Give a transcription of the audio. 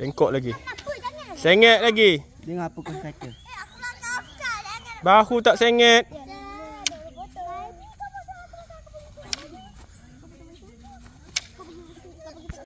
Bengkok lagi. senget lagi. Dengar apa kau kata. Bahu tak senget.